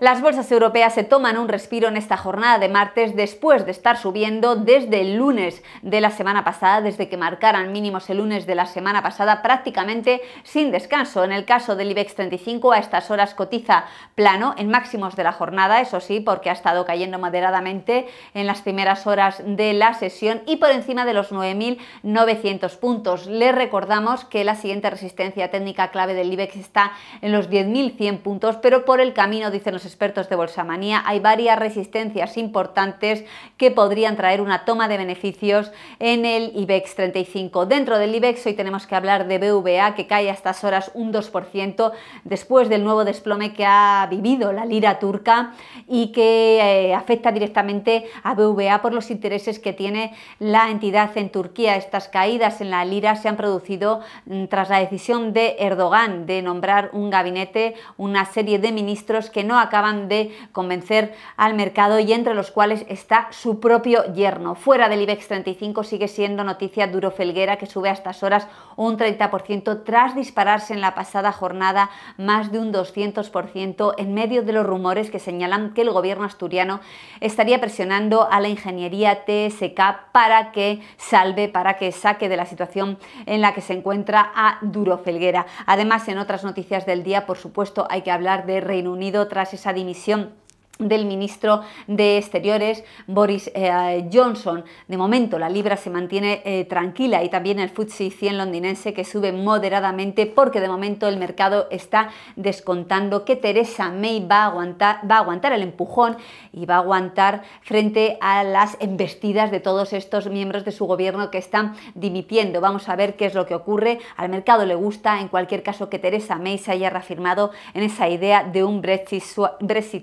Las bolsas europeas se toman un respiro en esta jornada de martes después de estar subiendo desde el lunes de la semana pasada, desde que marcaran mínimos el lunes de la semana pasada prácticamente sin descanso. En el caso del IBEX 35 a estas horas cotiza plano en máximos de la jornada, eso sí, porque ha estado cayendo moderadamente en las primeras horas de la sesión y por encima de los 9.900 puntos. Les recordamos que la siguiente resistencia técnica clave del IBEX está en los 10.100 puntos, pero por el camino, dicen los expertos de Bolsa Manía, hay varias resistencias importantes que podrían traer una toma de beneficios en el IBEX 35. Dentro del IBEX hoy tenemos que hablar de BVA, que cae a estas horas un 2% después del nuevo desplome que ha vivido la lira turca y que eh, afecta directamente a BVA por los intereses que tiene la entidad en Turquía. Estas caídas en la lira se han producido mm, tras la decisión de Erdogan de nombrar un gabinete, una serie de ministros que no acaban de convencer al mercado y entre los cuales está su propio yerno. Fuera del IBEX 35 sigue siendo noticia Duro Felguera que sube a estas horas un 30% tras dispararse en la pasada jornada más de un 200% en medio de los rumores que señalan que el gobierno asturiano estaría presionando a la ingeniería TSK para que salve, para que saque de la situación en la que se encuentra a Duro Felguera. Además, en otras noticias del día, por supuesto, hay que hablar de Reino Unido tras esa dimisión del ministro de Exteriores Boris eh, Johnson. De momento la libra se mantiene eh, tranquila y también el FTSE 100 londinense que sube moderadamente porque de momento el mercado está descontando que Teresa May va a aguantar, va a aguantar el empujón y va a aguantar frente a las embestidas de todos estos miembros de su gobierno que están dimitiendo. Vamos a ver qué es lo que ocurre. Al mercado le gusta en cualquier caso que Teresa May se haya reafirmado en esa idea de un Brexit,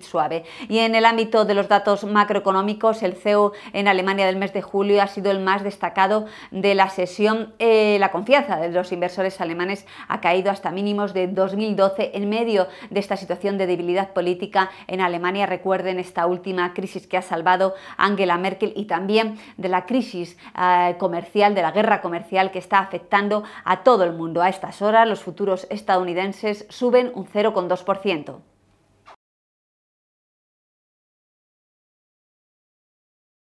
suave. Y en el ámbito de los datos macroeconómicos, el CEO en Alemania del mes de julio ha sido el más destacado de la sesión. Eh, la confianza de los inversores alemanes ha caído hasta mínimos de 2012 en medio de esta situación de debilidad política en Alemania. Recuerden esta última crisis que ha salvado Angela Merkel y también de la crisis eh, comercial, de la guerra comercial que está afectando a todo el mundo. A estas horas los futuros estadounidenses suben un 0,2%.